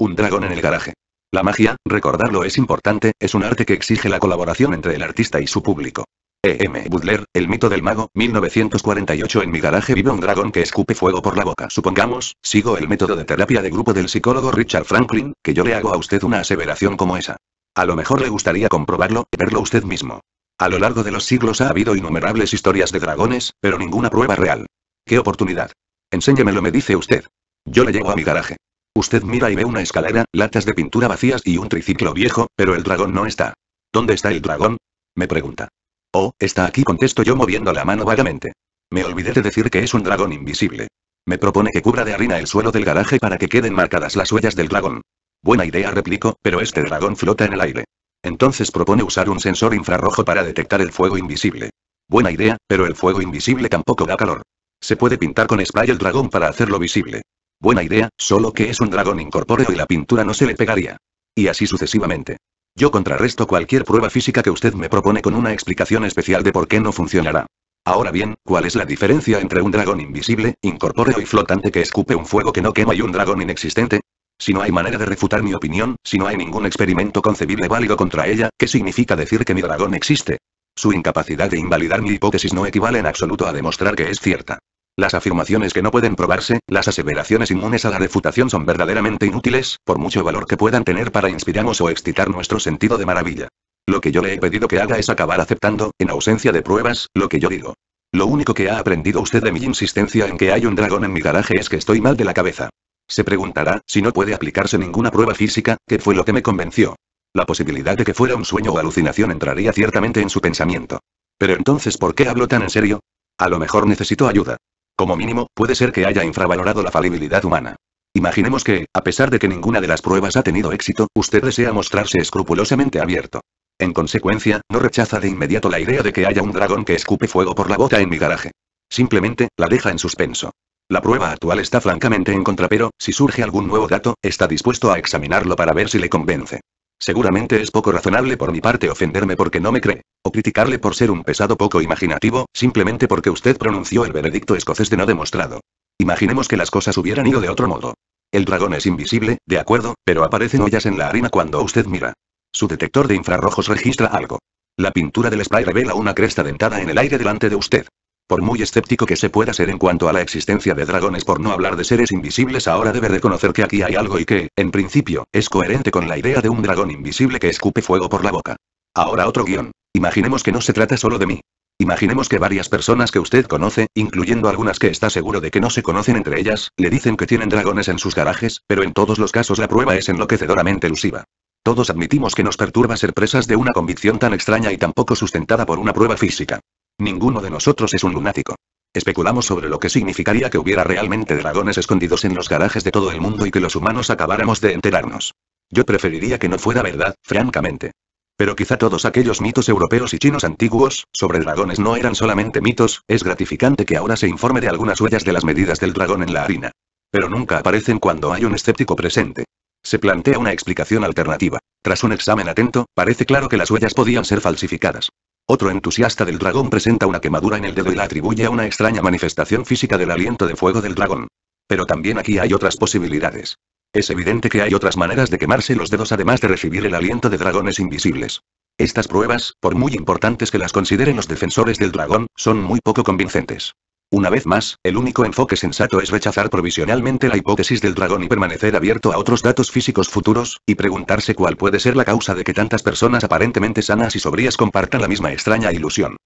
Un dragón en el garaje. La magia, recordarlo es importante, es un arte que exige la colaboración entre el artista y su público. E. M. Butler, El mito del mago, 1948 En mi garaje vive un dragón que escupe fuego por la boca. Supongamos, sigo el método de terapia de grupo del psicólogo Richard Franklin, que yo le hago a usted una aseveración como esa. A lo mejor le gustaría comprobarlo, verlo usted mismo. A lo largo de los siglos ha habido innumerables historias de dragones, pero ninguna prueba real. ¡Qué oportunidad! Enséñemelo me dice usted. Yo le llevo a mi garaje. Usted mira y ve una escalera, latas de pintura vacías y un triciclo viejo, pero el dragón no está. ¿Dónde está el dragón? Me pregunta. Oh, está aquí contesto yo moviendo la mano vagamente. Me olvidé de decir que es un dragón invisible. Me propone que cubra de harina el suelo del garaje para que queden marcadas las huellas del dragón. Buena idea replico, pero este dragón flota en el aire. Entonces propone usar un sensor infrarrojo para detectar el fuego invisible. Buena idea, pero el fuego invisible tampoco da calor. Se puede pintar con spray el dragón para hacerlo visible. Buena idea, solo que es un dragón incorpóreo y la pintura no se le pegaría. Y así sucesivamente. Yo contrarresto cualquier prueba física que usted me propone con una explicación especial de por qué no funcionará. Ahora bien, ¿cuál es la diferencia entre un dragón invisible, incorpóreo y flotante que escupe un fuego que no quema y un dragón inexistente? Si no hay manera de refutar mi opinión, si no hay ningún experimento concebible válido contra ella, ¿qué significa decir que mi dragón existe? Su incapacidad de invalidar mi hipótesis no equivale en absoluto a demostrar que es cierta. Las afirmaciones que no pueden probarse, las aseveraciones inmunes a la refutación son verdaderamente inútiles, por mucho valor que puedan tener para inspirarnos o excitar nuestro sentido de maravilla. Lo que yo le he pedido que haga es acabar aceptando, en ausencia de pruebas, lo que yo digo. Lo único que ha aprendido usted de mi insistencia en que hay un dragón en mi garaje es que estoy mal de la cabeza. Se preguntará, si no puede aplicarse ninguna prueba física, ¿qué fue lo que me convenció? La posibilidad de que fuera un sueño o alucinación entraría ciertamente en su pensamiento. Pero entonces, ¿por qué hablo tan en serio? A lo mejor necesito ayuda. Como mínimo, puede ser que haya infravalorado la falibilidad humana. Imaginemos que, a pesar de que ninguna de las pruebas ha tenido éxito, usted desea mostrarse escrupulosamente abierto. En consecuencia, no rechaza de inmediato la idea de que haya un dragón que escupe fuego por la bota en mi garaje. Simplemente, la deja en suspenso. La prueba actual está francamente en contra pero, si surge algún nuevo dato, está dispuesto a examinarlo para ver si le convence. Seguramente es poco razonable por mi parte ofenderme porque no me cree, o criticarle por ser un pesado poco imaginativo, simplemente porque usted pronunció el veredicto escocés de no demostrado. Imaginemos que las cosas hubieran ido de otro modo. El dragón es invisible, de acuerdo, pero aparecen ollas en la harina cuando usted mira. Su detector de infrarrojos registra algo. La pintura del spray revela una cresta dentada en el aire delante de usted. Por muy escéptico que se pueda ser en cuanto a la existencia de dragones por no hablar de seres invisibles ahora debe reconocer que aquí hay algo y que, en principio, es coherente con la idea de un dragón invisible que escupe fuego por la boca. Ahora otro guión. Imaginemos que no se trata solo de mí. Imaginemos que varias personas que usted conoce, incluyendo algunas que está seguro de que no se conocen entre ellas, le dicen que tienen dragones en sus garajes, pero en todos los casos la prueba es enloquecedoramente elusiva. Todos admitimos que nos perturba ser presas de una convicción tan extraña y tan poco sustentada por una prueba física. Ninguno de nosotros es un lunático. Especulamos sobre lo que significaría que hubiera realmente dragones escondidos en los garajes de todo el mundo y que los humanos acabáramos de enterarnos. Yo preferiría que no fuera verdad, francamente. Pero quizá todos aquellos mitos europeos y chinos antiguos, sobre dragones no eran solamente mitos, es gratificante que ahora se informe de algunas huellas de las medidas del dragón en la harina. Pero nunca aparecen cuando hay un escéptico presente. Se plantea una explicación alternativa. Tras un examen atento, parece claro que las huellas podían ser falsificadas. Otro entusiasta del dragón presenta una quemadura en el dedo y la atribuye a una extraña manifestación física del aliento de fuego del dragón. Pero también aquí hay otras posibilidades. Es evidente que hay otras maneras de quemarse los dedos además de recibir el aliento de dragones invisibles. Estas pruebas, por muy importantes que las consideren los defensores del dragón, son muy poco convincentes. Una vez más, el único enfoque sensato es rechazar provisionalmente la hipótesis del dragón y permanecer abierto a otros datos físicos futuros, y preguntarse cuál puede ser la causa de que tantas personas aparentemente sanas y sobrías compartan la misma extraña ilusión.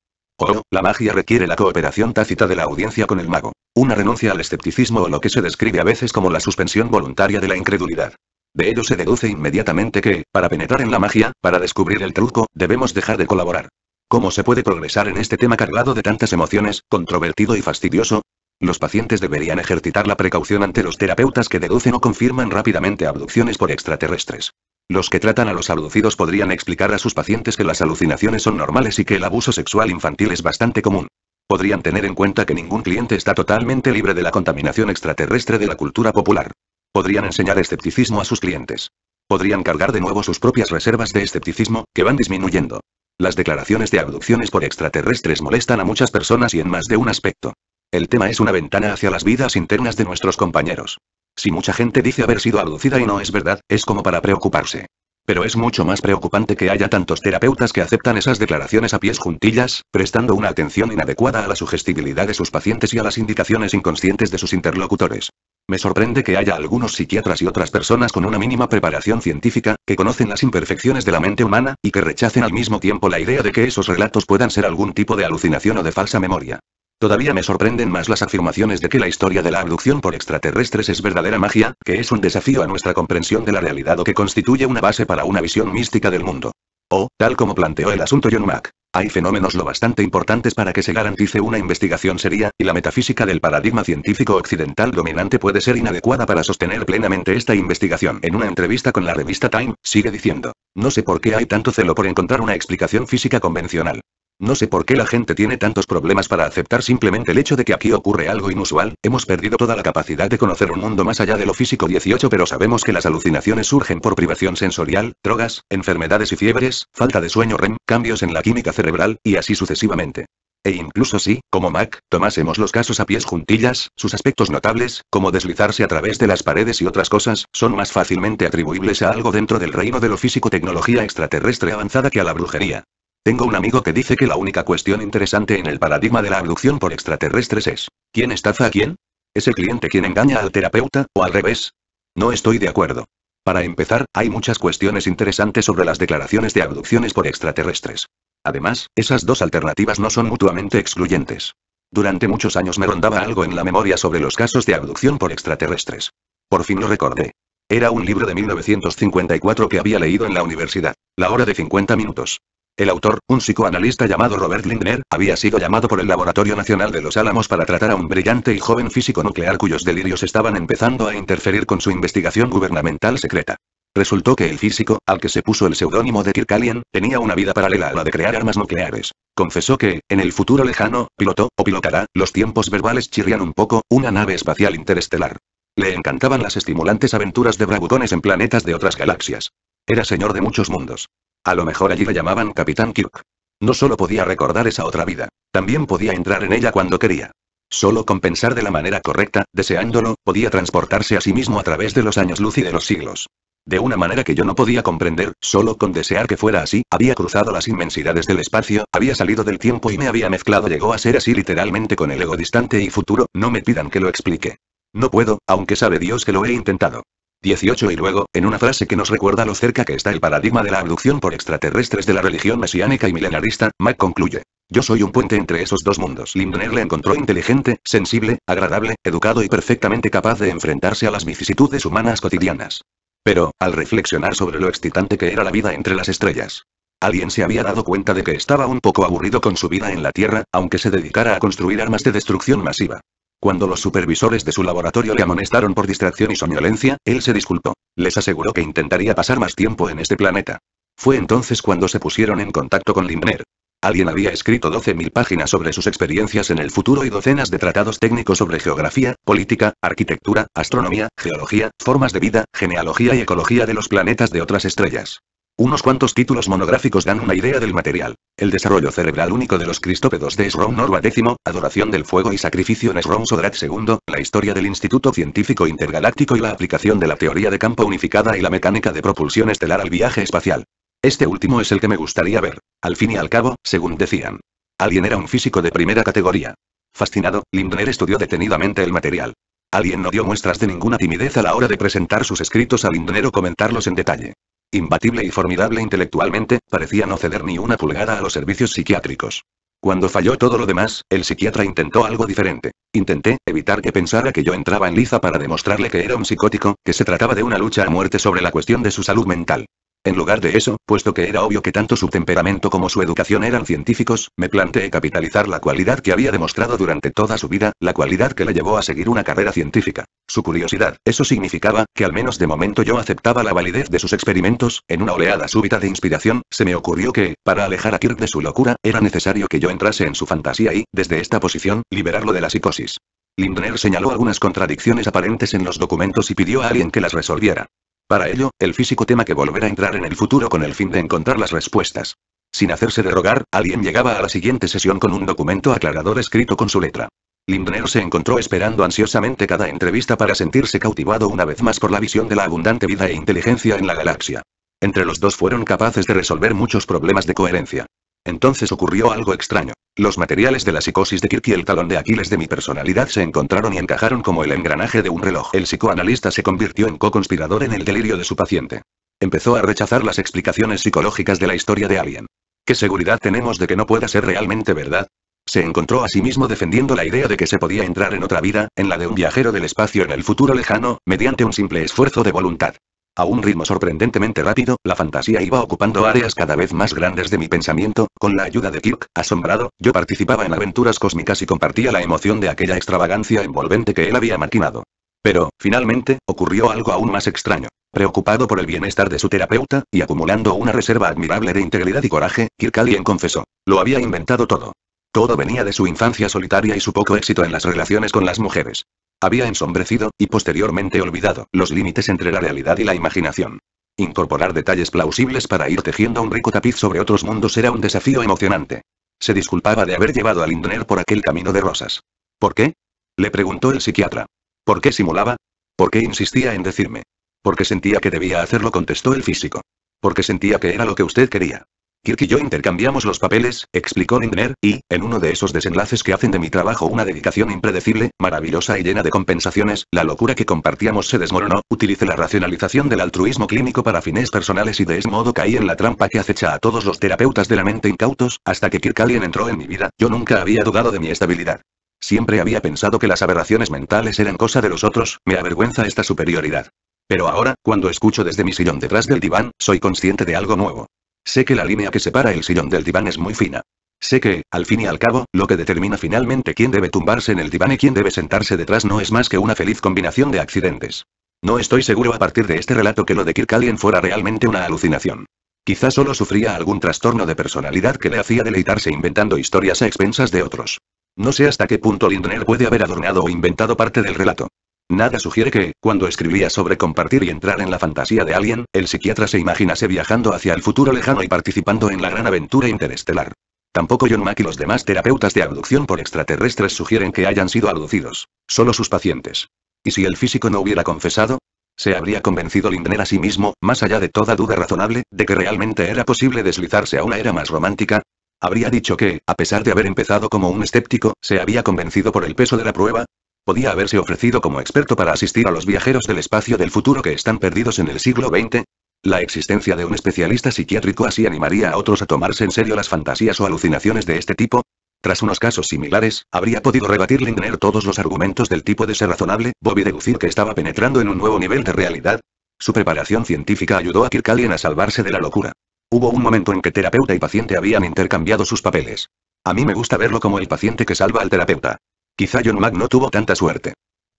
O, oh, la magia requiere la cooperación tácita de la audiencia con el mago. Una renuncia al escepticismo o lo que se describe a veces como la suspensión voluntaria de la incredulidad. De ello se deduce inmediatamente que, para penetrar en la magia, para descubrir el truco, debemos dejar de colaborar. ¿Cómo se puede progresar en este tema cargado de tantas emociones, controvertido y fastidioso? Los pacientes deberían ejercitar la precaución ante los terapeutas que deducen o confirman rápidamente abducciones por extraterrestres. Los que tratan a los abducidos podrían explicar a sus pacientes que las alucinaciones son normales y que el abuso sexual infantil es bastante común. Podrían tener en cuenta que ningún cliente está totalmente libre de la contaminación extraterrestre de la cultura popular. Podrían enseñar escepticismo a sus clientes. Podrían cargar de nuevo sus propias reservas de escepticismo, que van disminuyendo. Las declaraciones de abducciones por extraterrestres molestan a muchas personas y en más de un aspecto. El tema es una ventana hacia las vidas internas de nuestros compañeros. Si mucha gente dice haber sido abducida y no es verdad, es como para preocuparse. Pero es mucho más preocupante que haya tantos terapeutas que aceptan esas declaraciones a pies juntillas, prestando una atención inadecuada a la sugestibilidad de sus pacientes y a las indicaciones inconscientes de sus interlocutores. Me sorprende que haya algunos psiquiatras y otras personas con una mínima preparación científica, que conocen las imperfecciones de la mente humana, y que rechacen al mismo tiempo la idea de que esos relatos puedan ser algún tipo de alucinación o de falsa memoria. Todavía me sorprenden más las afirmaciones de que la historia de la abducción por extraterrestres es verdadera magia, que es un desafío a nuestra comprensión de la realidad o que constituye una base para una visión mística del mundo. O, tal como planteó el asunto John Mack. Hay fenómenos lo bastante importantes para que se garantice una investigación seria, y la metafísica del paradigma científico occidental dominante puede ser inadecuada para sostener plenamente esta investigación. En una entrevista con la revista Time, sigue diciendo, no sé por qué hay tanto celo por encontrar una explicación física convencional. No sé por qué la gente tiene tantos problemas para aceptar simplemente el hecho de que aquí ocurre algo inusual, hemos perdido toda la capacidad de conocer un mundo más allá de lo físico 18 pero sabemos que las alucinaciones surgen por privación sensorial, drogas, enfermedades y fiebres, falta de sueño REM, cambios en la química cerebral, y así sucesivamente. E incluso si, como Mac, tomásemos los casos a pies juntillas, sus aspectos notables, como deslizarse a través de las paredes y otras cosas, son más fácilmente atribuibles a algo dentro del reino de lo físico-tecnología extraterrestre avanzada que a la brujería. Tengo un amigo que dice que la única cuestión interesante en el paradigma de la abducción por extraterrestres es, ¿quién estafa a quién? ¿Es el cliente quien engaña al terapeuta, o al revés? No estoy de acuerdo. Para empezar, hay muchas cuestiones interesantes sobre las declaraciones de abducciones por extraterrestres. Además, esas dos alternativas no son mutuamente excluyentes. Durante muchos años me rondaba algo en la memoria sobre los casos de abducción por extraterrestres. Por fin lo recordé. Era un libro de 1954 que había leído en la universidad, La hora de 50 minutos. El autor, un psicoanalista llamado Robert Lindner, había sido llamado por el Laboratorio Nacional de los Álamos para tratar a un brillante y joven físico nuclear cuyos delirios estaban empezando a interferir con su investigación gubernamental secreta. Resultó que el físico, al que se puso el seudónimo de Kirkalian, tenía una vida paralela a la de crear armas nucleares. Confesó que, en el futuro lejano, pilotó, o pilotará, los tiempos verbales chirrían un poco, una nave espacial interestelar. Le encantaban las estimulantes aventuras de bravucones en planetas de otras galaxias. Era señor de muchos mundos. A lo mejor allí la llamaban Capitán Kirk. No solo podía recordar esa otra vida, también podía entrar en ella cuando quería. Solo con pensar de la manera correcta, deseándolo, podía transportarse a sí mismo a través de los años luz y de los siglos. De una manera que yo no podía comprender, solo con desear que fuera así, había cruzado las inmensidades del espacio, había salido del tiempo y me había mezclado. Llegó a ser así literalmente con el ego distante y futuro, no me pidan que lo explique. No puedo, aunque sabe Dios que lo he intentado. 18 y luego, en una frase que nos recuerda lo cerca que está el paradigma de la abducción por extraterrestres de la religión mesiánica y milenarista, Mac concluye. Yo soy un puente entre esos dos mundos. Lindner le encontró inteligente, sensible, agradable, educado y perfectamente capaz de enfrentarse a las vicisitudes humanas cotidianas. Pero, al reflexionar sobre lo excitante que era la vida entre las estrellas, Alguien se había dado cuenta de que estaba un poco aburrido con su vida en la Tierra, aunque se dedicara a construir armas de destrucción masiva. Cuando los supervisores de su laboratorio le amonestaron por distracción y somnolencia, él se disculpó. Les aseguró que intentaría pasar más tiempo en este planeta. Fue entonces cuando se pusieron en contacto con Lindner. Alguien había escrito 12.000 páginas sobre sus experiencias en el futuro y docenas de tratados técnicos sobre geografía, política, arquitectura, astronomía, geología, formas de vida, genealogía y ecología de los planetas de otras estrellas. Unos cuantos títulos monográficos dan una idea del material. El desarrollo cerebral único de los cristópedos de Sron Norva X, Adoración del Fuego y Sacrificio en Sron Sodrat II, la historia del Instituto Científico Intergaláctico y la aplicación de la teoría de campo unificada y la mecánica de propulsión estelar al viaje espacial. Este último es el que me gustaría ver. Al fin y al cabo, según decían. alguien era un físico de primera categoría. Fascinado, Lindner estudió detenidamente el material. Alguien no dio muestras de ninguna timidez a la hora de presentar sus escritos a Lindner o comentarlos en detalle. Imbatible y formidable intelectualmente, parecía no ceder ni una pulgada a los servicios psiquiátricos. Cuando falló todo lo demás, el psiquiatra intentó algo diferente. Intenté evitar que pensara que yo entraba en liza para demostrarle que era un psicótico, que se trataba de una lucha a muerte sobre la cuestión de su salud mental. En lugar de eso, puesto que era obvio que tanto su temperamento como su educación eran científicos, me planteé capitalizar la cualidad que había demostrado durante toda su vida, la cualidad que la llevó a seguir una carrera científica. Su curiosidad, eso significaba, que al menos de momento yo aceptaba la validez de sus experimentos, en una oleada súbita de inspiración, se me ocurrió que, para alejar a Kirk de su locura, era necesario que yo entrase en su fantasía y, desde esta posición, liberarlo de la psicosis. Lindner señaló algunas contradicciones aparentes en los documentos y pidió a alguien que las resolviera. Para ello, el físico tema que volver a entrar en el futuro con el fin de encontrar las respuestas. Sin hacerse de rogar, alguien llegaba a la siguiente sesión con un documento aclarador escrito con su letra. Lindner se encontró esperando ansiosamente cada entrevista para sentirse cautivado una vez más por la visión de la abundante vida e inteligencia en la galaxia. Entre los dos fueron capaces de resolver muchos problemas de coherencia. Entonces ocurrió algo extraño. Los materiales de la psicosis de Kirk y el talón de Aquiles de mi personalidad se encontraron y encajaron como el engranaje de un reloj. El psicoanalista se convirtió en co-conspirador en el delirio de su paciente. Empezó a rechazar las explicaciones psicológicas de la historia de Alien. ¿Qué seguridad tenemos de que no pueda ser realmente verdad? Se encontró a sí mismo defendiendo la idea de que se podía entrar en otra vida, en la de un viajero del espacio en el futuro lejano, mediante un simple esfuerzo de voluntad. A un ritmo sorprendentemente rápido, la fantasía iba ocupando áreas cada vez más grandes de mi pensamiento, con la ayuda de Kirk, asombrado, yo participaba en aventuras cósmicas y compartía la emoción de aquella extravagancia envolvente que él había maquinado. Pero, finalmente, ocurrió algo aún más extraño. Preocupado por el bienestar de su terapeuta, y acumulando una reserva admirable de integridad y coraje, Kirk Alien confesó. Lo había inventado todo. Todo venía de su infancia solitaria y su poco éxito en las relaciones con las mujeres. Había ensombrecido, y posteriormente olvidado, los límites entre la realidad y la imaginación. Incorporar detalles plausibles para ir tejiendo un rico tapiz sobre otros mundos era un desafío emocionante. Se disculpaba de haber llevado a Lindner por aquel camino de rosas. ¿Por qué? Le preguntó el psiquiatra. ¿Por qué simulaba? ¿Por qué insistía en decirme? Porque sentía que debía hacerlo, contestó el físico. Porque sentía que era lo que usted quería. Kirk y yo intercambiamos los papeles, explicó Lindner, y, en uno de esos desenlaces que hacen de mi trabajo una dedicación impredecible, maravillosa y llena de compensaciones, la locura que compartíamos se desmoronó, utilicé la racionalización del altruismo clínico para fines personales y de ese modo caí en la trampa que acecha a todos los terapeutas de la mente incautos, hasta que Kirk Alien entró en mi vida, yo nunca había dudado de mi estabilidad. Siempre había pensado que las aberraciones mentales eran cosa de los otros, me avergüenza esta superioridad. Pero ahora, cuando escucho desde mi sillón detrás del diván, soy consciente de algo nuevo. Sé que la línea que separa el sillón del diván es muy fina. Sé que, al fin y al cabo, lo que determina finalmente quién debe tumbarse en el diván y quién debe sentarse detrás no es más que una feliz combinación de accidentes. No estoy seguro a partir de este relato que lo de Kirk fuera realmente una alucinación. Quizá solo sufría algún trastorno de personalidad que le hacía deleitarse inventando historias a expensas de otros. No sé hasta qué punto Lindner puede haber adornado o inventado parte del relato. Nada sugiere que, cuando escribía sobre compartir y entrar en la fantasía de alguien, el psiquiatra se imaginase viajando hacia el futuro lejano y participando en la gran aventura interestelar. Tampoco John Mack y los demás terapeutas de abducción por extraterrestres sugieren que hayan sido abducidos. Solo sus pacientes. ¿Y si el físico no hubiera confesado? Se habría convencido Lindner a sí mismo, más allá de toda duda razonable, de que realmente era posible deslizarse a una era más romántica, Habría dicho que, a pesar de haber empezado como un escéptico, se había convencido por el peso de la prueba, podía haberse ofrecido como experto para asistir a los viajeros del espacio del futuro que están perdidos en el siglo XX? La existencia de un especialista psiquiátrico así animaría a otros a tomarse en serio las fantasías o alucinaciones de este tipo. Tras unos casos similares, habría podido rebatir Lindner todos los argumentos del tipo de ser razonable, Bobby deducir que estaba penetrando en un nuevo nivel de realidad. Su preparación científica ayudó a Kirk a salvarse de la locura. Hubo un momento en que terapeuta y paciente habían intercambiado sus papeles. A mí me gusta verlo como el paciente que salva al terapeuta. Quizá John Mack no tuvo tanta suerte.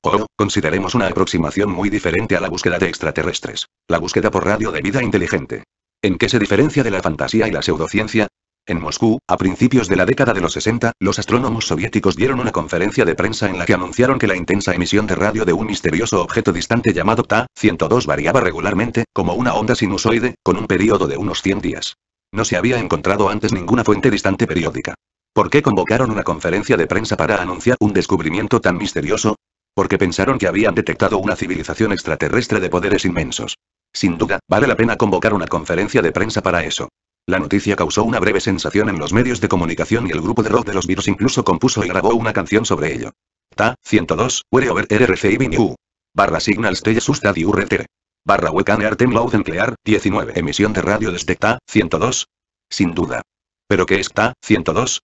O, consideremos una aproximación muy diferente a la búsqueda de extraterrestres. La búsqueda por radio de vida inteligente. ¿En qué se diferencia de la fantasía y la pseudociencia? En Moscú, a principios de la década de los 60, los astrónomos soviéticos dieron una conferencia de prensa en la que anunciaron que la intensa emisión de radio de un misterioso objeto distante llamado Ta-102 variaba regularmente, como una onda sinusoide, con un periodo de unos 100 días. No se había encontrado antes ninguna fuente distante periódica. ¿Por qué convocaron una conferencia de prensa para anunciar un descubrimiento tan misterioso? Porque pensaron que habían detectado una civilización extraterrestre de poderes inmensos. Sin duda, vale la pena convocar una conferencia de prensa para eso. La noticia causó una breve sensación en los medios de comunicación y el grupo de rock de los virus incluso compuso y grabó una canción sobre ello. Ta, 102, Where Over Receiving Barra Signal Stella Susta e, Barra Wecan Artem Loud clear. 19. Emisión de radio desde Ta, 102. Sin duda. ¿Pero qué es Ta, 102?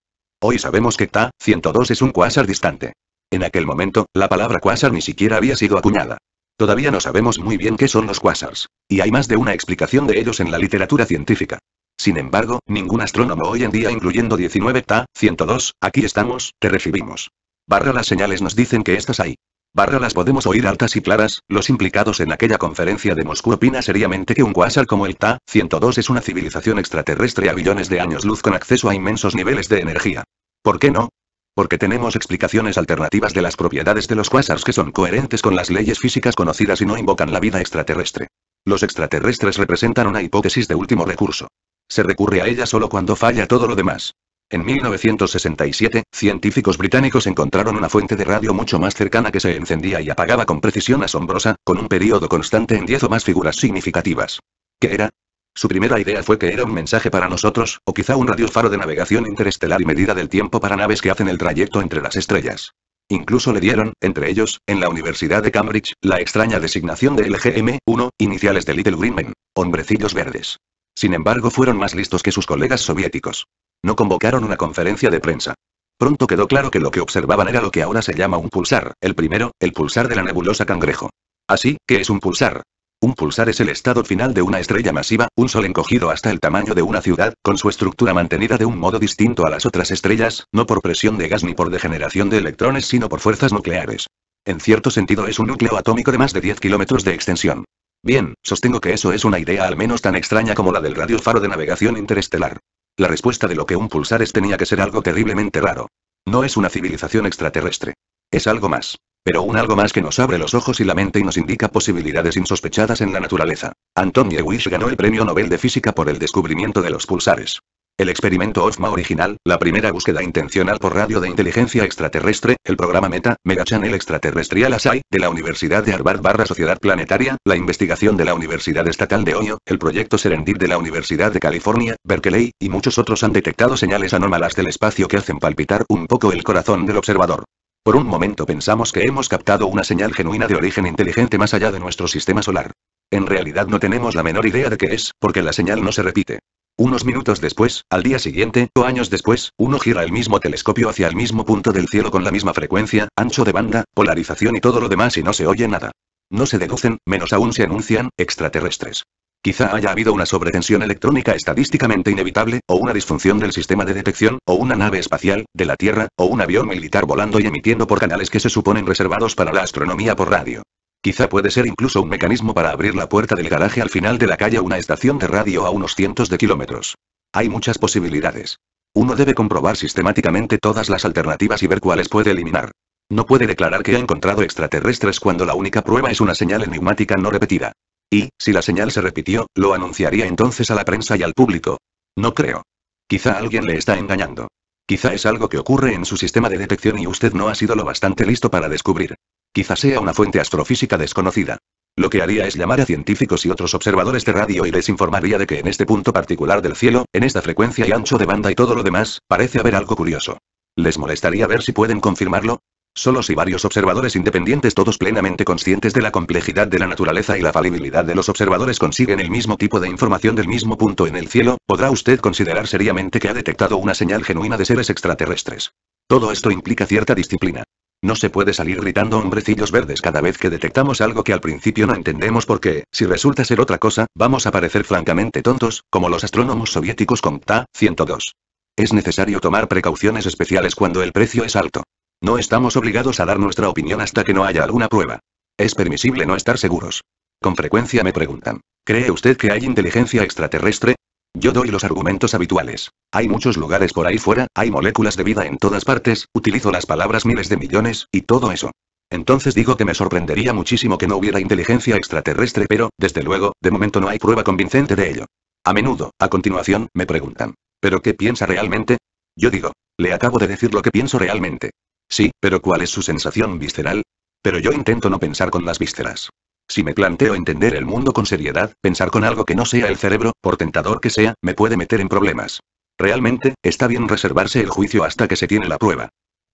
Hoy sabemos que Ta-102 es un cuásar distante. En aquel momento, la palabra cuásar ni siquiera había sido acuñada. Todavía no sabemos muy bien qué son los cuásars, y hay más de una explicación de ellos en la literatura científica. Sin embargo, ningún astrónomo hoy en día incluyendo 19 Ta, 102, aquí estamos, te recibimos. Barra las señales nos dicen que estas hay. Barra las podemos oír altas y claras, los implicados en aquella conferencia de Moscú opina seriamente que un cuásar como el Ta, 102 es una civilización extraterrestre a billones de años luz con acceso a inmensos niveles de energía. ¿Por qué no? Porque tenemos explicaciones alternativas de las propiedades de los quasars que son coherentes con las leyes físicas conocidas y no invocan la vida extraterrestre. Los extraterrestres representan una hipótesis de último recurso. Se recurre a ella solo cuando falla todo lo demás. En 1967, científicos británicos encontraron una fuente de radio mucho más cercana que se encendía y apagaba con precisión asombrosa, con un periodo constante en 10 o más figuras significativas. ¿Qué era? Su primera idea fue que era un mensaje para nosotros, o quizá un radiofaro de navegación interestelar y medida del tiempo para naves que hacen el trayecto entre las estrellas. Incluso le dieron, entre ellos, en la Universidad de Cambridge, la extraña designación de LGM-1, iniciales de Little Green Men, hombrecillos verdes. Sin embargo fueron más listos que sus colegas soviéticos. No convocaron una conferencia de prensa. Pronto quedó claro que lo que observaban era lo que ahora se llama un pulsar, el primero, el pulsar de la nebulosa cangrejo. Así, ¿qué es un pulsar? Un pulsar es el estado final de una estrella masiva, un sol encogido hasta el tamaño de una ciudad, con su estructura mantenida de un modo distinto a las otras estrellas, no por presión de gas ni por degeneración de electrones sino por fuerzas nucleares. En cierto sentido es un núcleo atómico de más de 10 kilómetros de extensión. Bien, sostengo que eso es una idea al menos tan extraña como la del radiofaro de navegación interestelar. La respuesta de lo que un pulsar es tenía que ser algo terriblemente raro. No es una civilización extraterrestre. Es algo más pero un algo más que nos abre los ojos y la mente y nos indica posibilidades insospechadas en la naturaleza. Antonio Yewish ganó el Premio Nobel de Física por el descubrimiento de los pulsares. El experimento OSMA original, la primera búsqueda intencional por radio de inteligencia extraterrestre, el programa META, Mega Channel Extraterrestrial ASAI, de la Universidad de Harvard barra Sociedad Planetaria, la investigación de la Universidad Estatal de Ohio, el proyecto Serendip de la Universidad de California, Berkeley, y muchos otros han detectado señales anómalas del espacio que hacen palpitar un poco el corazón del observador. Por un momento pensamos que hemos captado una señal genuina de origen inteligente más allá de nuestro sistema solar. En realidad no tenemos la menor idea de qué es, porque la señal no se repite. Unos minutos después, al día siguiente, o años después, uno gira el mismo telescopio hacia el mismo punto del cielo con la misma frecuencia, ancho de banda, polarización y todo lo demás y no se oye nada. No se deducen, menos aún se anuncian, extraterrestres. Quizá haya habido una sobretensión electrónica estadísticamente inevitable, o una disfunción del sistema de detección, o una nave espacial, de la Tierra, o un avión militar volando y emitiendo por canales que se suponen reservados para la astronomía por radio. Quizá puede ser incluso un mecanismo para abrir la puerta del garaje al final de la calle a una estación de radio a unos cientos de kilómetros. Hay muchas posibilidades. Uno debe comprobar sistemáticamente todas las alternativas y ver cuáles puede eliminar. No puede declarar que ha encontrado extraterrestres cuando la única prueba es una señal enigmática no repetida. Y, si la señal se repitió, lo anunciaría entonces a la prensa y al público. No creo. Quizá alguien le está engañando. Quizá es algo que ocurre en su sistema de detección y usted no ha sido lo bastante listo para descubrir. Quizá sea una fuente astrofísica desconocida. Lo que haría es llamar a científicos y otros observadores de radio y les informaría de que en este punto particular del cielo, en esta frecuencia y ancho de banda y todo lo demás, parece haber algo curioso. ¿Les molestaría ver si pueden confirmarlo? Solo si varios observadores independientes todos plenamente conscientes de la complejidad de la naturaleza y la falibilidad de los observadores consiguen el mismo tipo de información del mismo punto en el cielo, podrá usted considerar seriamente que ha detectado una señal genuina de seres extraterrestres. Todo esto implica cierta disciplina. No se puede salir gritando hombrecillos verdes cada vez que detectamos algo que al principio no entendemos porque, si resulta ser otra cosa, vamos a parecer francamente tontos, como los astrónomos soviéticos con Ta-102. Es necesario tomar precauciones especiales cuando el precio es alto. No estamos obligados a dar nuestra opinión hasta que no haya alguna prueba. Es permisible no estar seguros. Con frecuencia me preguntan, ¿cree usted que hay inteligencia extraterrestre? Yo doy los argumentos habituales. Hay muchos lugares por ahí fuera, hay moléculas de vida en todas partes, utilizo las palabras miles de millones, y todo eso. Entonces digo que me sorprendería muchísimo que no hubiera inteligencia extraterrestre, pero, desde luego, de momento no hay prueba convincente de ello. A menudo, a continuación, me preguntan, ¿pero qué piensa realmente? Yo digo, le acabo de decir lo que pienso realmente. Sí, pero ¿cuál es su sensación visceral? Pero yo intento no pensar con las vísceras. Si me planteo entender el mundo con seriedad, pensar con algo que no sea el cerebro, por tentador que sea, me puede meter en problemas. Realmente, está bien reservarse el juicio hasta que se tiene la prueba.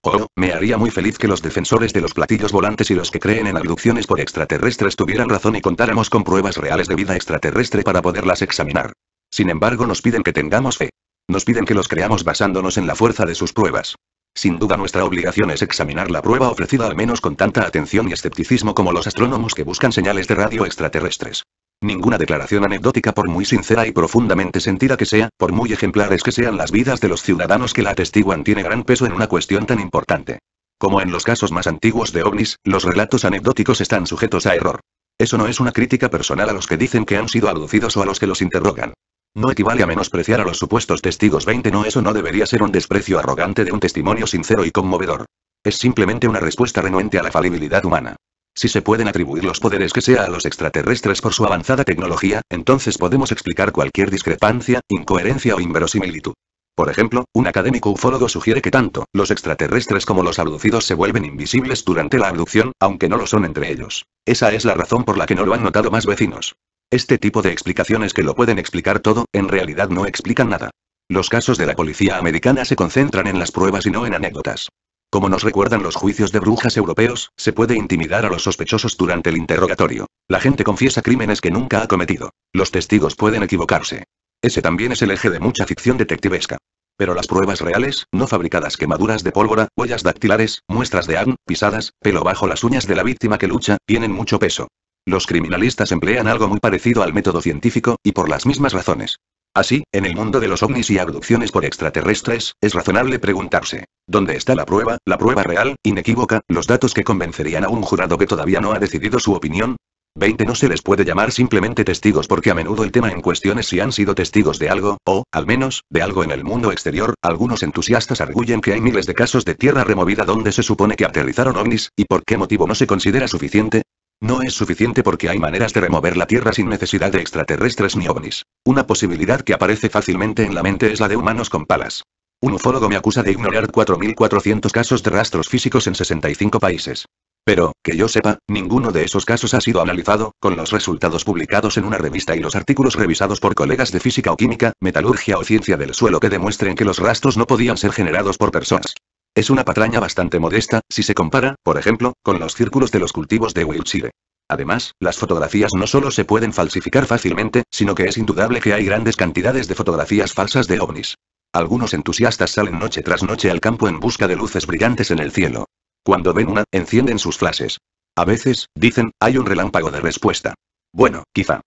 Oh, me haría muy feliz que los defensores de los platillos volantes y los que creen en abducciones por extraterrestres tuvieran razón y contáramos con pruebas reales de vida extraterrestre para poderlas examinar. Sin embargo, nos piden que tengamos fe. Nos piden que los creamos basándonos en la fuerza de sus pruebas. Sin duda nuestra obligación es examinar la prueba ofrecida al menos con tanta atención y escepticismo como los astrónomos que buscan señales de radio extraterrestres. Ninguna declaración anecdótica por muy sincera y profundamente sentida que sea, por muy ejemplares que sean las vidas de los ciudadanos que la atestiguan tiene gran peso en una cuestión tan importante. Como en los casos más antiguos de ovnis, los relatos anecdóticos están sujetos a error. Eso no es una crítica personal a los que dicen que han sido abducidos o a los que los interrogan. No equivale a menospreciar a los supuestos testigos 20 no eso no debería ser un desprecio arrogante de un testimonio sincero y conmovedor. Es simplemente una respuesta renuente a la falibilidad humana. Si se pueden atribuir los poderes que sea a los extraterrestres por su avanzada tecnología, entonces podemos explicar cualquier discrepancia, incoherencia o inverosimilitud. Por ejemplo, un académico ufólogo sugiere que tanto los extraterrestres como los abducidos se vuelven invisibles durante la abducción, aunque no lo son entre ellos. Esa es la razón por la que no lo han notado más vecinos. Este tipo de explicaciones que lo pueden explicar todo, en realidad no explican nada. Los casos de la policía americana se concentran en las pruebas y no en anécdotas. Como nos recuerdan los juicios de brujas europeos, se puede intimidar a los sospechosos durante el interrogatorio. La gente confiesa crímenes que nunca ha cometido. Los testigos pueden equivocarse. Ese también es el eje de mucha ficción detectivesca. Pero las pruebas reales, no fabricadas quemaduras de pólvora, huellas dactilares, muestras de ADN, pisadas, pelo bajo las uñas de la víctima que lucha, tienen mucho peso. Los criminalistas emplean algo muy parecido al método científico, y por las mismas razones. Así, en el mundo de los ovnis y abducciones por extraterrestres, es razonable preguntarse, ¿dónde está la prueba, la prueba real, inequívoca, los datos que convencerían a un jurado que todavía no ha decidido su opinión? 20 No se les puede llamar simplemente testigos porque a menudo el tema en cuestión es si han sido testigos de algo, o, al menos, de algo en el mundo exterior. Algunos entusiastas arguyen que hay miles de casos de tierra removida donde se supone que aterrizaron ovnis, ¿y por qué motivo no se considera suficiente? No es suficiente porque hay maneras de remover la Tierra sin necesidad de extraterrestres ni ovnis. Una posibilidad que aparece fácilmente en la mente es la de humanos con palas. Un ufólogo me acusa de ignorar 4.400 casos de rastros físicos en 65 países. Pero, que yo sepa, ninguno de esos casos ha sido analizado, con los resultados publicados en una revista y los artículos revisados por colegas de física o química, metalurgia o ciencia del suelo que demuestren que los rastros no podían ser generados por personas. Es una patraña bastante modesta, si se compara, por ejemplo, con los círculos de los cultivos de Wiltshire. Además, las fotografías no solo se pueden falsificar fácilmente, sino que es indudable que hay grandes cantidades de fotografías falsas de ovnis. Algunos entusiastas salen noche tras noche al campo en busca de luces brillantes en el cielo. Cuando ven una, encienden sus flashes. A veces, dicen, hay un relámpago de respuesta. Bueno, quizá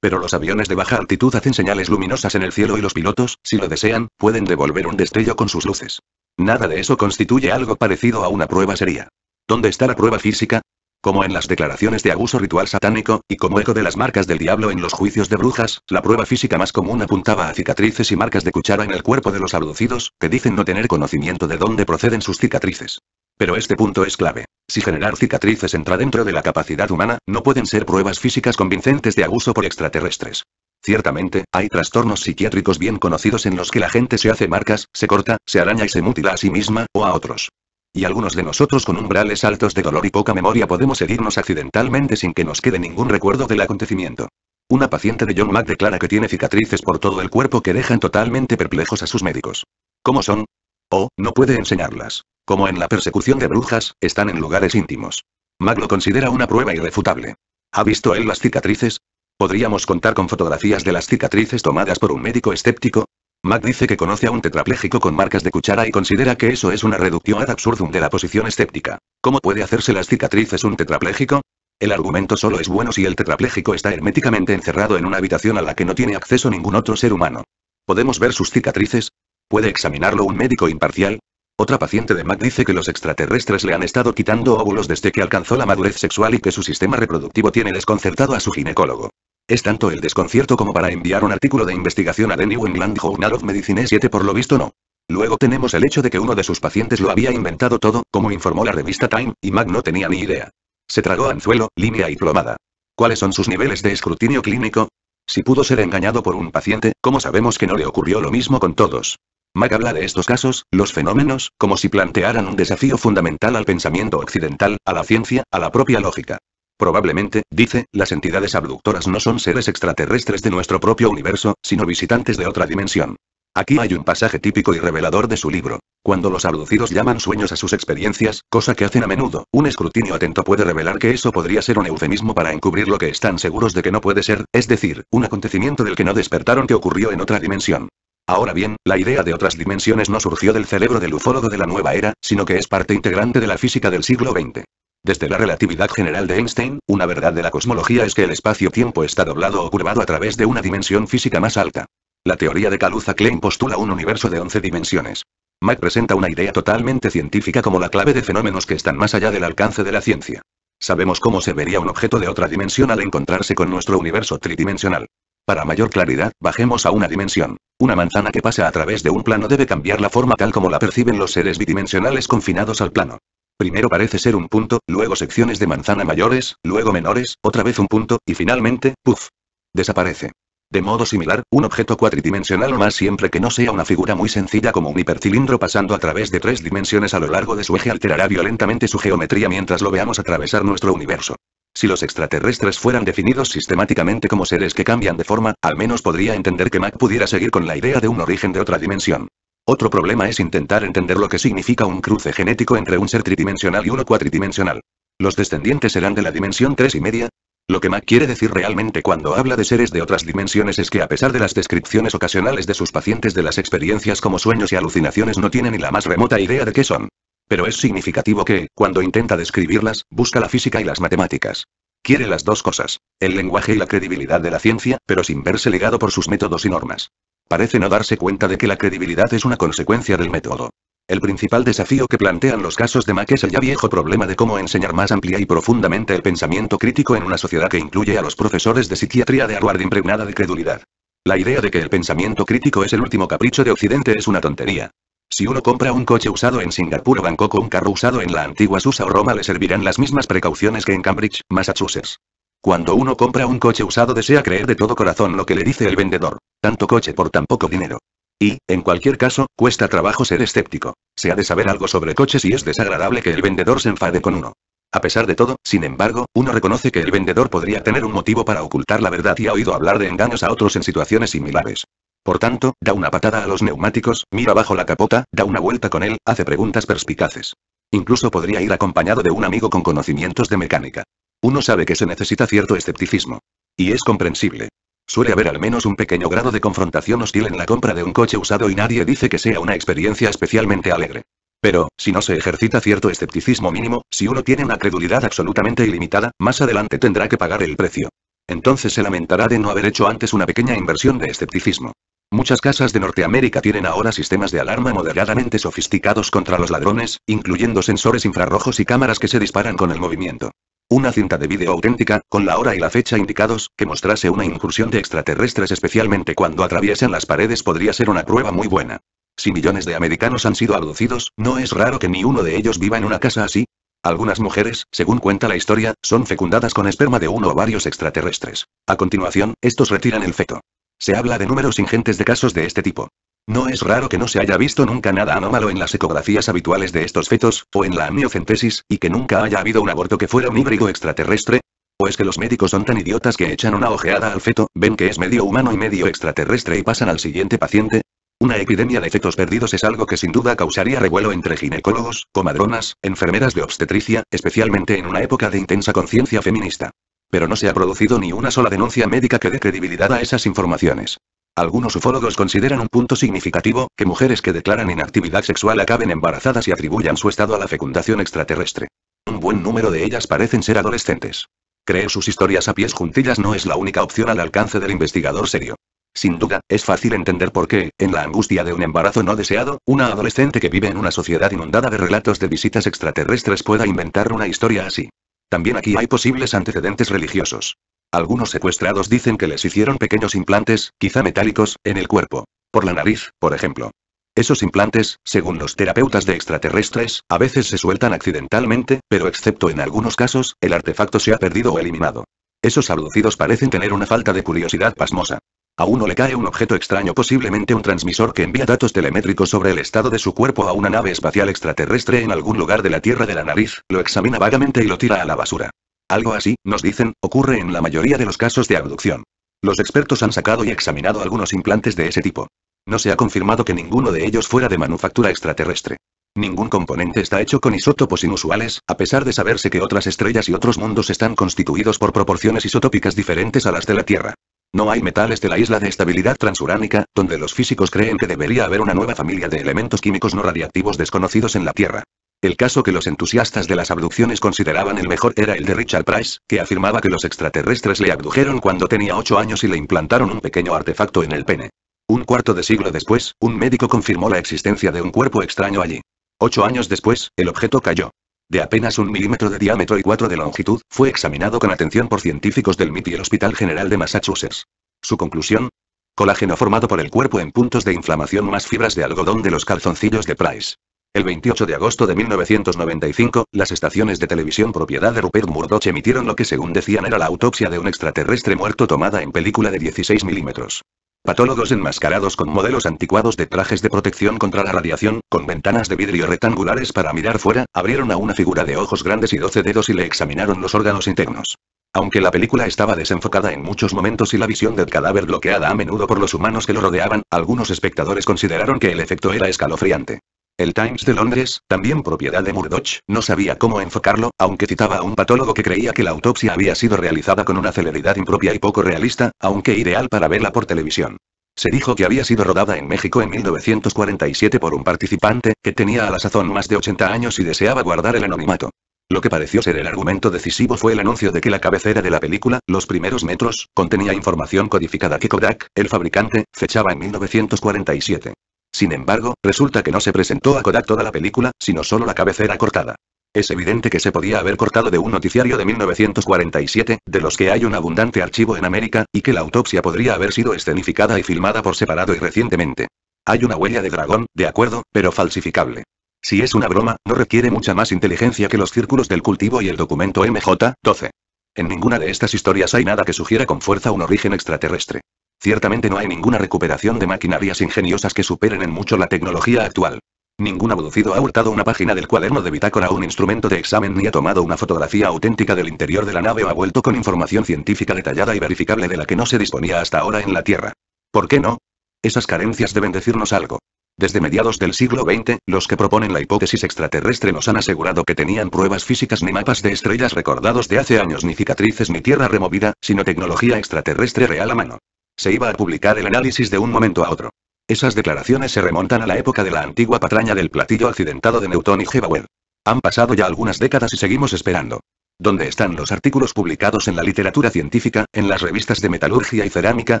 pero los aviones de baja altitud hacen señales luminosas en el cielo y los pilotos, si lo desean, pueden devolver un destello con sus luces. Nada de eso constituye algo parecido a una prueba seria. ¿Dónde está la prueba física? Como en las declaraciones de abuso ritual satánico, y como eco de las marcas del diablo en los juicios de brujas, la prueba física más común apuntaba a cicatrices y marcas de cuchara en el cuerpo de los abducidos, que dicen no tener conocimiento de dónde proceden sus cicatrices. Pero este punto es clave. Si generar cicatrices entra dentro de la capacidad humana, no pueden ser pruebas físicas convincentes de abuso por extraterrestres. Ciertamente, hay trastornos psiquiátricos bien conocidos en los que la gente se hace marcas, se corta, se araña y se mutila a sí misma, o a otros. Y algunos de nosotros con umbrales altos de dolor y poca memoria podemos herirnos accidentalmente sin que nos quede ningún recuerdo del acontecimiento. Una paciente de John Mack declara que tiene cicatrices por todo el cuerpo que dejan totalmente perplejos a sus médicos. ¿Cómo son? O, oh, no puede enseñarlas. Como en la persecución de brujas, están en lugares íntimos. Mac lo considera una prueba irrefutable. ¿Ha visto él las cicatrices? ¿Podríamos contar con fotografías de las cicatrices tomadas por un médico escéptico? Mac dice que conoce a un tetrapléjico con marcas de cuchara y considera que eso es una reducción ad absurdum de la posición escéptica. ¿Cómo puede hacerse las cicatrices un tetrapléjico? El argumento solo es bueno si el tetrapléjico está herméticamente encerrado en una habitación a la que no tiene acceso ningún otro ser humano. ¿Podemos ver sus cicatrices? ¿Puede examinarlo un médico imparcial? Otra paciente de Mac dice que los extraterrestres le han estado quitando óvulos desde que alcanzó la madurez sexual y que su sistema reproductivo tiene desconcertado a su ginecólogo. Es tanto el desconcierto como para enviar un artículo de investigación a The New England Journal of Medicine 7 por lo visto no. Luego tenemos el hecho de que uno de sus pacientes lo había inventado todo, como informó la revista Time, y Mac no tenía ni idea. Se tragó anzuelo, línea y plomada. ¿Cuáles son sus niveles de escrutinio clínico? Si pudo ser engañado por un paciente, ¿cómo sabemos que no le ocurrió lo mismo con todos? Mac habla de estos casos, los fenómenos, como si plantearan un desafío fundamental al pensamiento occidental, a la ciencia, a la propia lógica. Probablemente, dice, las entidades abductoras no son seres extraterrestres de nuestro propio universo, sino visitantes de otra dimensión. Aquí hay un pasaje típico y revelador de su libro. Cuando los abducidos llaman sueños a sus experiencias, cosa que hacen a menudo, un escrutinio atento puede revelar que eso podría ser un eufemismo para encubrir lo que están seguros de que no puede ser, es decir, un acontecimiento del que no despertaron que ocurrió en otra dimensión. Ahora bien, la idea de otras dimensiones no surgió del cerebro del ufólogo de la nueva era, sino que es parte integrante de la física del siglo XX. Desde la relatividad general de Einstein, una verdad de la cosmología es que el espacio-tiempo está doblado o curvado a través de una dimensión física más alta. La teoría de Kaluza-Klein postula un universo de 11 dimensiones. Mack presenta una idea totalmente científica como la clave de fenómenos que están más allá del alcance de la ciencia. Sabemos cómo se vería un objeto de otra dimensión al encontrarse con nuestro universo tridimensional. Para mayor claridad, bajemos a una dimensión. Una manzana que pasa a través de un plano debe cambiar la forma tal como la perciben los seres bidimensionales confinados al plano. Primero parece ser un punto, luego secciones de manzana mayores, luego menores, otra vez un punto, y finalmente, ¡puf! Desaparece. De modo similar, un objeto cuatridimensional o más siempre que no sea una figura muy sencilla como un hipercilindro pasando a través de tres dimensiones a lo largo de su eje alterará violentamente su geometría mientras lo veamos atravesar nuestro universo. Si los extraterrestres fueran definidos sistemáticamente como seres que cambian de forma, al menos podría entender que Mac pudiera seguir con la idea de un origen de otra dimensión. Otro problema es intentar entender lo que significa un cruce genético entre un ser tridimensional y uno cuatridimensional. ¿Los descendientes serán de la dimensión 3 y media? Lo que Mac quiere decir realmente cuando habla de seres de otras dimensiones es que a pesar de las descripciones ocasionales de sus pacientes de las experiencias como sueños y alucinaciones no tienen ni la más remota idea de qué son. Pero es significativo que, cuando intenta describirlas, busca la física y las matemáticas. Quiere las dos cosas, el lenguaje y la credibilidad de la ciencia, pero sin verse legado por sus métodos y normas. Parece no darse cuenta de que la credibilidad es una consecuencia del método. El principal desafío que plantean los casos de Mack es el ya viejo problema de cómo enseñar más amplia y profundamente el pensamiento crítico en una sociedad que incluye a los profesores de psiquiatría de Harvard impregnada de credulidad. La idea de que el pensamiento crítico es el último capricho de Occidente es una tontería. Si uno compra un coche usado en Singapur o Bangkok o un carro usado en la antigua Susa o Roma le servirán las mismas precauciones que en Cambridge, Massachusetts. Cuando uno compra un coche usado desea creer de todo corazón lo que le dice el vendedor. Tanto coche por tan poco dinero. Y, en cualquier caso, cuesta trabajo ser escéptico. Se ha de saber algo sobre coches y es desagradable que el vendedor se enfade con uno. A pesar de todo, sin embargo, uno reconoce que el vendedor podría tener un motivo para ocultar la verdad y ha oído hablar de engaños a otros en situaciones similares. Por tanto, da una patada a los neumáticos, mira bajo la capota, da una vuelta con él, hace preguntas perspicaces. Incluso podría ir acompañado de un amigo con conocimientos de mecánica. Uno sabe que se necesita cierto escepticismo. Y es comprensible. Suele haber al menos un pequeño grado de confrontación hostil en la compra de un coche usado y nadie dice que sea una experiencia especialmente alegre. Pero, si no se ejercita cierto escepticismo mínimo, si uno tiene una credulidad absolutamente ilimitada, más adelante tendrá que pagar el precio. Entonces se lamentará de no haber hecho antes una pequeña inversión de escepticismo. Muchas casas de Norteamérica tienen ahora sistemas de alarma moderadamente sofisticados contra los ladrones, incluyendo sensores infrarrojos y cámaras que se disparan con el movimiento. Una cinta de vídeo auténtica, con la hora y la fecha indicados, que mostrase una incursión de extraterrestres especialmente cuando atraviesan las paredes podría ser una prueba muy buena. Si millones de americanos han sido abducidos, no es raro que ni uno de ellos viva en una casa así. Algunas mujeres, según cuenta la historia, son fecundadas con esperma de uno o varios extraterrestres. A continuación, estos retiran el feto. Se habla de números ingentes de casos de este tipo. No es raro que no se haya visto nunca nada anómalo en las ecografías habituales de estos fetos, o en la amniocentesis, y que nunca haya habido un aborto que fuera un híbrido extraterrestre. ¿O es que los médicos son tan idiotas que echan una ojeada al feto, ven que es medio humano y medio extraterrestre y pasan al siguiente paciente? Una epidemia de efectos perdidos es algo que sin duda causaría revuelo entre ginecólogos, comadronas, enfermeras de obstetricia, especialmente en una época de intensa conciencia feminista. Pero no se ha producido ni una sola denuncia médica que dé credibilidad a esas informaciones. Algunos ufólogos consideran un punto significativo, que mujeres que declaran inactividad sexual acaben embarazadas y atribuyan su estado a la fecundación extraterrestre. Un buen número de ellas parecen ser adolescentes. Creer sus historias a pies juntillas no es la única opción al alcance del investigador serio. Sin duda, es fácil entender por qué, en la angustia de un embarazo no deseado, una adolescente que vive en una sociedad inundada de relatos de visitas extraterrestres pueda inventar una historia así. También aquí hay posibles antecedentes religiosos. Algunos secuestrados dicen que les hicieron pequeños implantes, quizá metálicos, en el cuerpo. Por la nariz, por ejemplo. Esos implantes, según los terapeutas de extraterrestres, a veces se sueltan accidentalmente, pero excepto en algunos casos, el artefacto se ha perdido o eliminado. Esos abducidos parecen tener una falta de curiosidad pasmosa. A uno le cae un objeto extraño, posiblemente un transmisor que envía datos telemétricos sobre el estado de su cuerpo a una nave espacial extraterrestre en algún lugar de la Tierra de la nariz, lo examina vagamente y lo tira a la basura. Algo así, nos dicen, ocurre en la mayoría de los casos de abducción. Los expertos han sacado y examinado algunos implantes de ese tipo. No se ha confirmado que ninguno de ellos fuera de manufactura extraterrestre. Ningún componente está hecho con isótopos inusuales, a pesar de saberse que otras estrellas y otros mundos están constituidos por proporciones isotópicas diferentes a las de la Tierra. No hay metales de la isla de estabilidad transuránica, donde los físicos creen que debería haber una nueva familia de elementos químicos no radiactivos desconocidos en la Tierra. El caso que los entusiastas de las abducciones consideraban el mejor era el de Richard Price, que afirmaba que los extraterrestres le abdujeron cuando tenía ocho años y le implantaron un pequeño artefacto en el pene. Un cuarto de siglo después, un médico confirmó la existencia de un cuerpo extraño allí. Ocho años después, el objeto cayó de apenas un milímetro de diámetro y cuatro de longitud, fue examinado con atención por científicos del MIT y el Hospital General de Massachusetts. Su conclusión, colágeno formado por el cuerpo en puntos de inflamación más fibras de algodón de los calzoncillos de Price. El 28 de agosto de 1995, las estaciones de televisión propiedad de Rupert Murdoch emitieron lo que según decían era la autopsia de un extraterrestre muerto tomada en película de 16 milímetros. Patólogos enmascarados con modelos anticuados de trajes de protección contra la radiación, con ventanas de vidrio rectangulares para mirar fuera, abrieron a una figura de ojos grandes y doce dedos y le examinaron los órganos internos. Aunque la película estaba desenfocada en muchos momentos y la visión del cadáver bloqueada a menudo por los humanos que lo rodeaban, algunos espectadores consideraron que el efecto era escalofriante. El Times de Londres, también propiedad de Murdoch, no sabía cómo enfocarlo, aunque citaba a un patólogo que creía que la autopsia había sido realizada con una celeridad impropia y poco realista, aunque ideal para verla por televisión. Se dijo que había sido rodada en México en 1947 por un participante, que tenía a la sazón más de 80 años y deseaba guardar el anonimato. Lo que pareció ser el argumento decisivo fue el anuncio de que la cabecera de la película, Los primeros metros, contenía información codificada que Kodak, el fabricante, fechaba en 1947. Sin embargo, resulta que no se presentó a Kodak toda la película, sino solo la cabecera cortada. Es evidente que se podía haber cortado de un noticiario de 1947, de los que hay un abundante archivo en América, y que la autopsia podría haber sido escenificada y filmada por separado y recientemente. Hay una huella de dragón, de acuerdo, pero falsificable. Si es una broma, no requiere mucha más inteligencia que los círculos del cultivo y el documento MJ-12. En ninguna de estas historias hay nada que sugiera con fuerza un origen extraterrestre. Ciertamente no hay ninguna recuperación de maquinarias ingeniosas que superen en mucho la tecnología actual. Ningún abducido ha hurtado una página del cuaderno de bitácora o un instrumento de examen ni ha tomado una fotografía auténtica del interior de la nave o ha vuelto con información científica detallada y verificable de la que no se disponía hasta ahora en la Tierra. ¿Por qué no? Esas carencias deben decirnos algo. Desde mediados del siglo XX, los que proponen la hipótesis extraterrestre nos han asegurado que tenían pruebas físicas ni mapas de estrellas recordados de hace años ni cicatrices ni tierra removida, sino tecnología extraterrestre real a mano. Se iba a publicar el análisis de un momento a otro. Esas declaraciones se remontan a la época de la antigua patraña del platillo accidentado de Newton y Hebauer. Han pasado ya algunas décadas y seguimos esperando. ¿Dónde están los artículos publicados en la literatura científica, en las revistas de metalurgia y cerámica,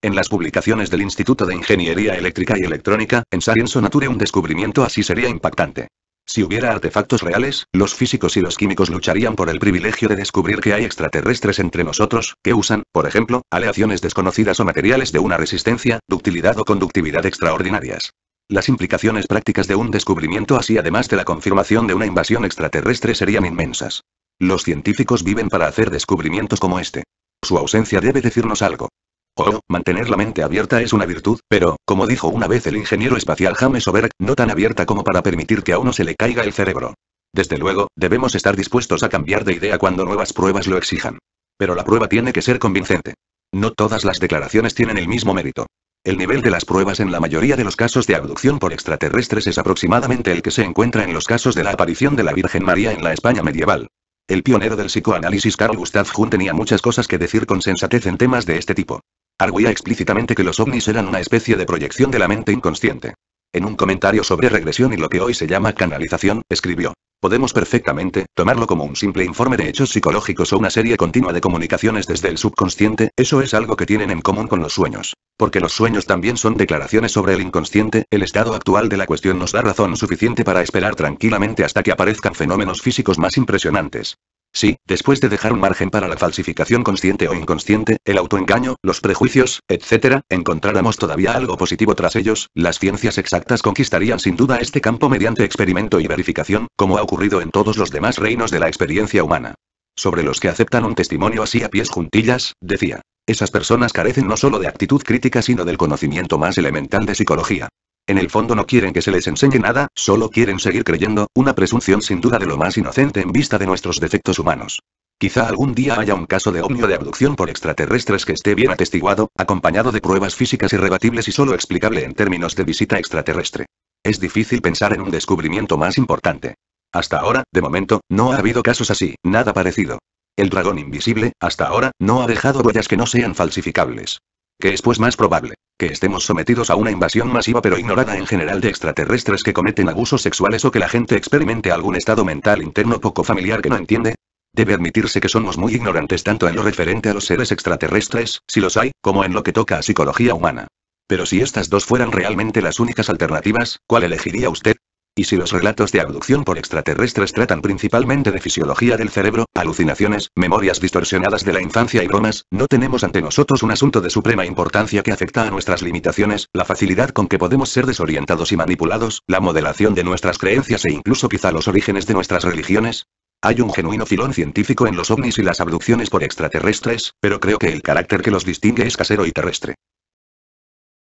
en las publicaciones del Instituto de Ingeniería Eléctrica y Electrónica, en Science Nature? Un descubrimiento así sería impactante. Si hubiera artefactos reales, los físicos y los químicos lucharían por el privilegio de descubrir que hay extraterrestres entre nosotros, que usan, por ejemplo, aleaciones desconocidas o materiales de una resistencia, ductilidad o conductividad extraordinarias. Las implicaciones prácticas de un descubrimiento así además de la confirmación de una invasión extraterrestre serían inmensas. Los científicos viven para hacer descubrimientos como este. Su ausencia debe decirnos algo. Oh, mantener la mente abierta es una virtud, pero, como dijo una vez el ingeniero espacial James Oberg, no tan abierta como para permitir que a uno se le caiga el cerebro. Desde luego, debemos estar dispuestos a cambiar de idea cuando nuevas pruebas lo exijan. Pero la prueba tiene que ser convincente. No todas las declaraciones tienen el mismo mérito. El nivel de las pruebas en la mayoría de los casos de abducción por extraterrestres es aproximadamente el que se encuentra en los casos de la aparición de la Virgen María en la España medieval. El pionero del psicoanálisis Carl Gustav Jung tenía muchas cosas que decir con sensatez en temas de este tipo. Arguía explícitamente que los ovnis eran una especie de proyección de la mente inconsciente. En un comentario sobre regresión y lo que hoy se llama canalización, escribió. Podemos perfectamente tomarlo como un simple informe de hechos psicológicos o una serie continua de comunicaciones desde el subconsciente, eso es algo que tienen en común con los sueños. Porque los sueños también son declaraciones sobre el inconsciente, el estado actual de la cuestión nos da razón suficiente para esperar tranquilamente hasta que aparezcan fenómenos físicos más impresionantes. Si, después de dejar un margen para la falsificación consciente o inconsciente, el autoengaño, los prejuicios, etc., encontráramos todavía algo positivo tras ellos, las ciencias exactas conquistarían sin duda este campo mediante experimento y verificación, como ha ocurrido en todos los demás reinos de la experiencia humana. Sobre los que aceptan un testimonio así a pies juntillas, decía. Esas personas carecen no solo de actitud crítica sino del conocimiento más elemental de psicología. En el fondo no quieren que se les enseñe nada, solo quieren seguir creyendo, una presunción sin duda de lo más inocente en vista de nuestros defectos humanos. Quizá algún día haya un caso de ovnio de abducción por extraterrestres que esté bien atestiguado, acompañado de pruebas físicas irrebatibles y solo explicable en términos de visita extraterrestre. Es difícil pensar en un descubrimiento más importante. Hasta ahora, de momento, no ha habido casos así, nada parecido. El dragón invisible, hasta ahora, no ha dejado huellas que no sean falsificables. ¿Qué es pues más probable? que estemos sometidos a una invasión masiva pero ignorada en general de extraterrestres que cometen abusos sexuales o que la gente experimente algún estado mental interno poco familiar que no entiende? Debe admitirse que somos muy ignorantes tanto en lo referente a los seres extraterrestres, si los hay, como en lo que toca a psicología humana. Pero si estas dos fueran realmente las únicas alternativas, ¿cuál elegiría usted? Y si los relatos de abducción por extraterrestres tratan principalmente de fisiología del cerebro, alucinaciones, memorias distorsionadas de la infancia y bromas, no tenemos ante nosotros un asunto de suprema importancia que afecta a nuestras limitaciones, la facilidad con que podemos ser desorientados y manipulados, la modelación de nuestras creencias e incluso quizá los orígenes de nuestras religiones. Hay un genuino filón científico en los ovnis y las abducciones por extraterrestres, pero creo que el carácter que los distingue es casero y terrestre.